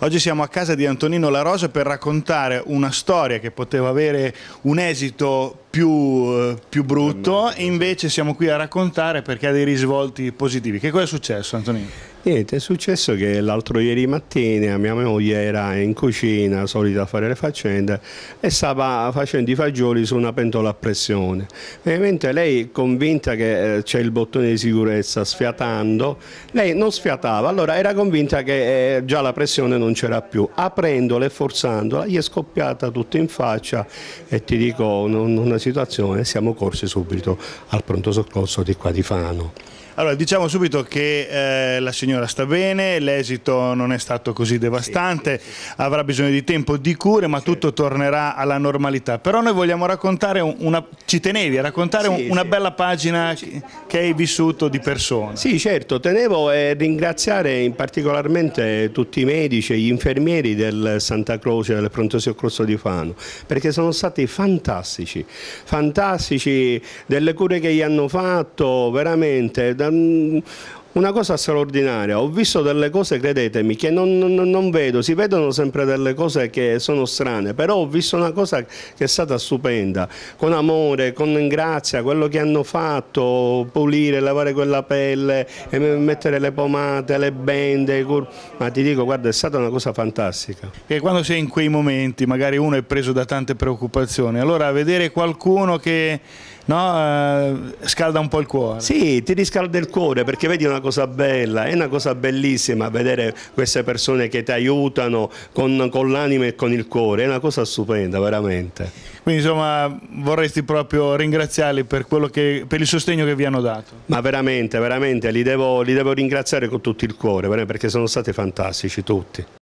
Oggi siamo a casa di Antonino La Rosa per raccontare una storia che poteva avere un esito più, eh, più, brutto, invece siamo qui a raccontare perché ha dei risvolti positivi. Che cosa è successo Antonino? Niente, è successo che l'altro ieri mattina mia moglie era in cucina, solita a fare le faccende, e stava facendo i fagioli su una pentola a pressione. Ovviamente mentre lei, convinta che eh, c'è il bottone di sicurezza sfiatando, lei non sfiatava, allora era convinta che eh, già la pressione non c'era più. Aprendola e forzandola, gli è scoppiata tutto in faccia e ti dico, non, non situazione siamo corsi subito al pronto soccorso di qua di Fano. Allora, diciamo subito che eh, la signora sta bene, l'esito non è stato così devastante, sì, sì, sì. avrà bisogno di tempo di cure, ma tutto tornerà alla normalità. Però noi vogliamo raccontare una, ci tenevi a raccontare una bella pagina che hai vissuto di persona. Sì, certo, tenevo a ringraziare in particolarmente tutti i medici e gli infermieri del Santa Croce, del pronto soccorso di Fano, perché sono stati fantastici fantastici, delle cure che gli hanno fatto, veramente una cosa straordinaria, ho visto delle cose, credetemi, che non, non, non, vedo, si vedono sempre delle cose che sono strane, però ho visto una cosa che è stata stupenda, con amore, con grazia, quello che hanno fatto, pulire, lavare quella pelle, mettere le pomate, le bende, cur... ma ti dico, guarda, è stata una cosa fantastica. E quando sei in quei momenti, magari uno è preso da tante preoccupazioni, allora vedere qualcuno che no, eh, scalda un po' il cuore. Sì, ti riscalda il cuore, perché vedi una cosa cosa bella, è una cosa bellissima vedere queste persone che ti aiutano con, con l'anima e con il cuore, è una cosa stupenda veramente. Quindi insomma vorresti proprio ringraziarli per, che, per il sostegno che vi hanno dato. Ma veramente, veramente, li devo, li devo ringraziare con tutto il cuore perché sono stati fantastici tutti.